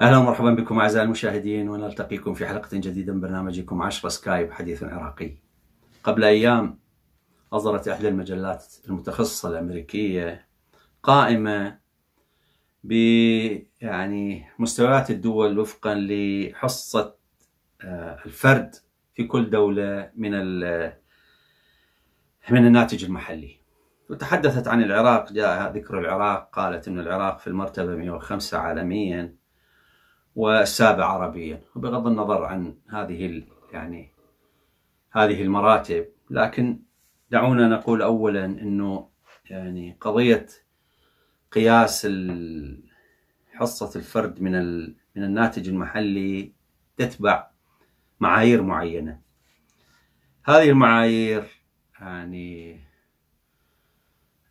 اهلا ومرحبا بكم اعزائي المشاهدين ونلتقيكم في حلقه جديده من برنامجكم 10 سكايب حديث عراقي. قبل ايام اصدرت احدى المجلات المتخصصه الامريكيه قائمه ب يعني مستويات الدول وفقا لحصة آه، الفرد في كل دولة من من الناتج المحلي وتحدثت عن العراق جاء ذكر العراق قالت أن العراق في المرتبة 105 عالميا والسابع عربيا وبغض النظر عن هذه يعني هذه المراتب لكن دعونا نقول أولا أنه يعني قضية قياس حصة الفرد من من الناتج المحلي تتبع معايير معينة هذه المعايير يعني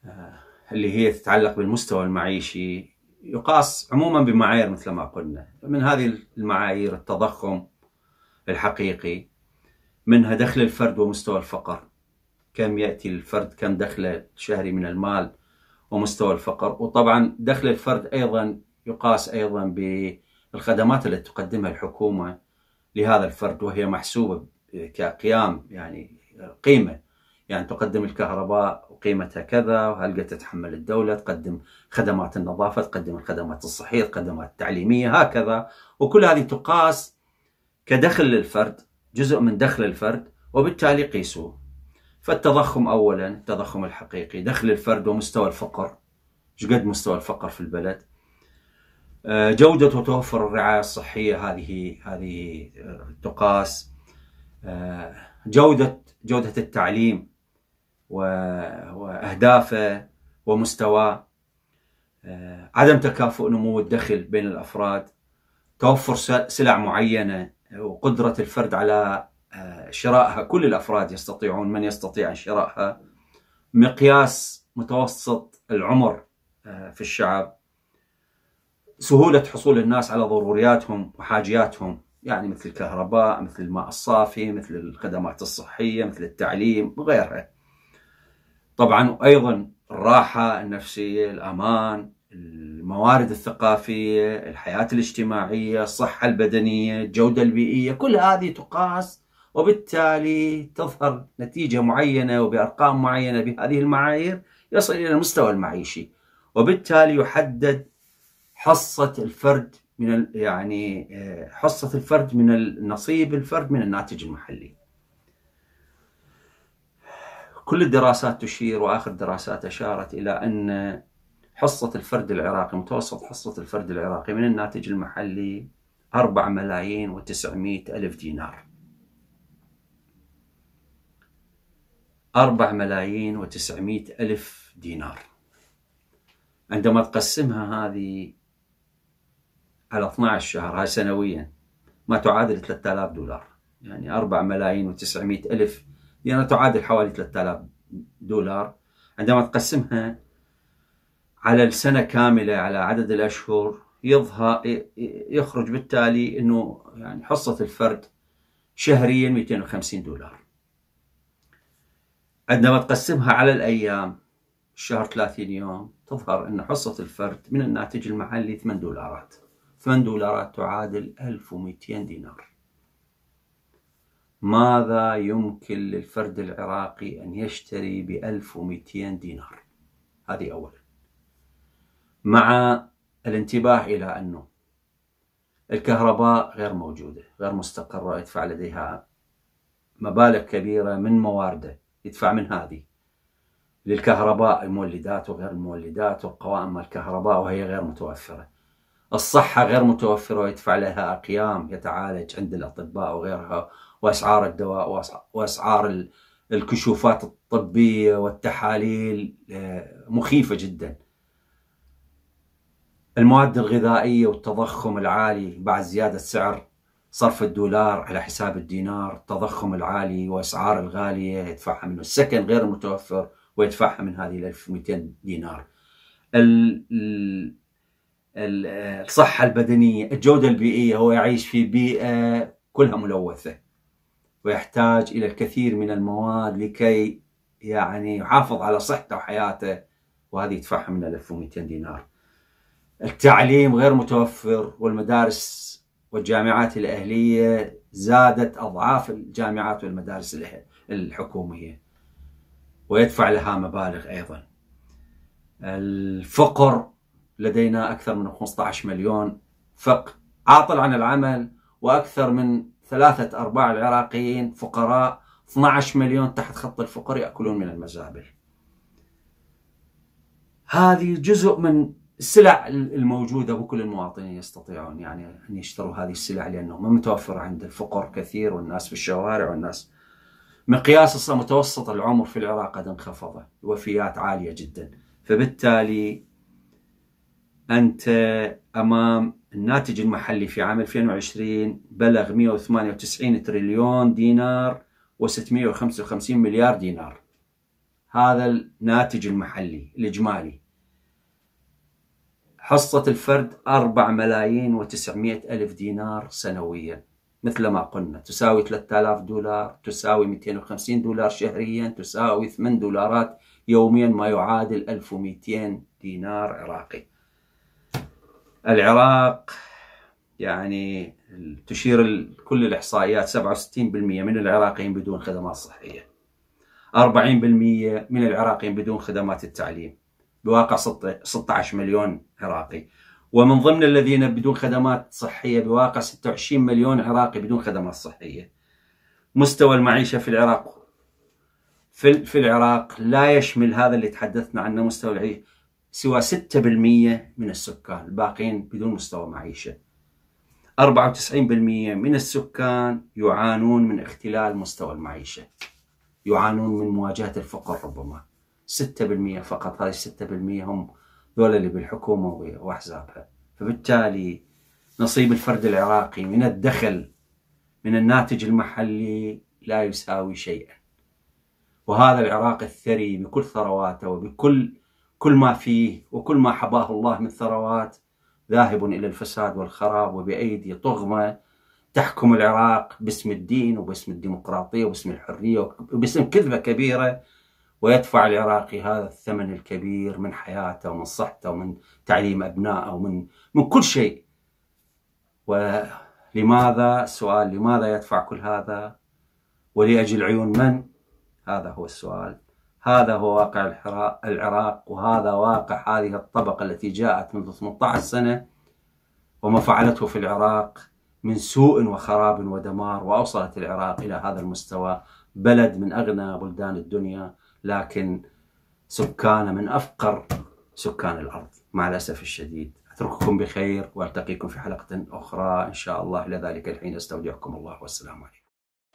آه، اللي هي تتعلق بالمستوى المعيشي يقاس عموما بمعايير مثل ما قلنا من هذه المعايير التضخم الحقيقي منها دخل الفرد ومستوى الفقر كم يأتي الفرد كم دخله الشهري من المال ومستوى الفقر وطبعا دخل الفرد أيضا يقاس أيضا بالخدمات التي تقدمها الحكومة لهذا الفرد وهي محسوبة كقيام يعني قيمة يعني تقدم الكهرباء وقيمتها كذا وهل تتحمل الدولة تقدم خدمات النظافة تقدم الخدمات الصحية الخدمات التعليمية هكذا وكل هذه تقاس كدخل للفرد جزء من دخل الفرد وبالتالي قيسوه فالتضخم اولا التضخم الحقيقي دخل الفرد ومستوى الفقر قد مستوى الفقر في البلد آه، جودة وتوفر الرعاية الصحية هذه هذه آه، تقاس آه، جودة جودة التعليم وأهدافه ومستواه عدم تكافؤ نمو الدخل بين الأفراد توفر سلع معينة وقدرة الفرد على آه، شرائها كل الأفراد يستطيعون من يستطيع شرائها مقياس متوسط العمر آه، في الشعب سهولة حصول الناس على ضرورياتهم وحاجياتهم يعني مثل الكهرباء مثل الماء الصافي مثل الخدمات الصحية مثل التعليم وغيرها طبعا ايضا الراحة النفسية الأمان الموارد الثقافية الحياة الاجتماعية الصحة البدنية الجودة البيئية كل هذه تقاس وبالتالي تظهر نتيجة معينة وبأرقام معينة بهذه المعايير يصل إلى المستوى المعيشي وبالتالي يحدد حصة الفرد من يعني آه، حصة الفرد من النصيب الفرد من الناتج المحلي كل الدراسات تشير وآخر دراسات أشارت إلى أن حصة الفرد العراقي متوسط حصة الفرد العراقي من الناتج المحلي 4 ملايين و900 ألف دينار أربع ملايين وتسعمائة ألف دينار عندما تقسمها هذه على 12 شهر هاي سنويا ما تعادل 3000 دولار يعني 4 ملايين و900 ألف يعني تعادل حوالي 3000 دولار عندما تقسمها على السنة كاملة على عدد الأشهر يظهر يخرج بالتالي أنه يعني حصة الفرد شهريا 250 دولار عندما تقسمها على الأيام الشهر 30 يوم تظهر أن حصة الفرد من الناتج المحلي 8 دولارات 8 دولارات تعادل 1200 دينار ماذا يمكن للفرد العراقي أن يشتري ب 1200 دينار هذه أولا مع الانتباه إلى أنه الكهرباء غير موجودة غير مستقرة يدفع لديها مبالغ كبيرة من موارده يدفع من هذه للكهرباء المولدات وغير المولدات والقوائم الكهرباء وهي غير متوفرة الصحة غير متوفرة ويدفع لها أقيام يتعالج عند الأطباء وغيرها وأسعار الدواء وأسعار الكشوفات الطبية والتحاليل آه، مخيفة جدا المواد الغذائية والتضخم العالي بعد زيادة سعر صرف الدولار على حساب الدينار التضخم العالي وأسعار الغالية يدفعها منه السكن غير المتوفر ويدفعها من هذه ال 1200 دينار الصحة البدنية الجودة البيئية هو يعيش في بيئة كلها ملوثة ويحتاج إلى الكثير من المواد لكي يعني يحافظ على صحته وحياته وهذه يدفعها من 1200 دينار التعليم غير متوفر والمدارس والجامعات الأهلية زادت أضعاف الجامعات والمدارس الحكومية ويدفع لها مبالغ أيضا الفقر لدينا أكثر من 15 مليون فق عاطل عن العمل وأكثر من ثلاثة أرباع العراقيين فقراء 12 مليون تحت خط الفقر يأكلون من المزابل هذه جزء من السلع الموجوده وكل المواطنين يستطيعون يعني ان يشتروا هذه السلع لانه ما متوفره عند الفقر كثير والناس في الشوارع والناس مقياس اصلا متوسط العمر في العراق قد انخفض الوفيات عاليه جدا فبالتالي انت امام الناتج المحلي في عام 2020 بلغ 198 تريليون دينار و655 مليار دينار هذا الناتج المحلي الاجمالي حصة الفرد 4 ملايين و900 ألف دينار سنويا مثل ما قلنا تساوي 3000 دولار تساوي 250 دولار شهريا تساوي 8 دولارات يوميا ما يعادل 1200 دينار عراقي العراق يعني تشير كل الإحصائيات 67% من العراقيين بدون خدمات صحية 40% من العراقيين بدون خدمات التعليم بواقع 16 مليون عراقي ومن ضمن الذين بدون خدمات صحية بواقع 26 مليون عراقي بدون خدمات صحية مستوى المعيشة في العراق في, في العراق لا يشمل هذا اللي تحدثنا عنه مستوى العيش سوى 6% من السكان الباقين بدون مستوى معيشة 94% من السكان يعانون من اختلال مستوى المعيشة يعانون من مواجهة الفقر ربما 6% فقط هذه 6% هم ذول اللي بالحكومة وأحزابها فبالتالي نصيب الفرد العراقي من الدخل من الناتج المحلي لا يساوي شيئا وهذا العراق الثري بكل ثرواته وبكل كل ما فيه وكل ما حباه الله من ثروات ذاهب إلى الفساد والخراب وبأيدي طغمة تحكم العراق باسم الدين وباسم الديمقراطية وباسم الحرية وباسم كذبة كبيرة ويدفع العراقي هذا الثمن الكبير من حياته ومن صحته ومن تعليم أبنائه ومن من كل شيء ولماذا سؤال لماذا يدفع كل هذا ولأجل عيون من هذا هو السؤال هذا هو واقع العراق وهذا واقع هذه الطبقة التي جاءت منذ 18 سنة وما فعلته في العراق من سوء وخراب ودمار وأوصلت العراق إلى هذا المستوى بلد من أغنى بلدان الدنيا لكن سكانه من افقر سكان الارض مع الاسف الشديد اترككم بخير والتقيكم في حلقه اخرى ان شاء الله الى ذلك الحين استودعكم الله والسلام عليكم.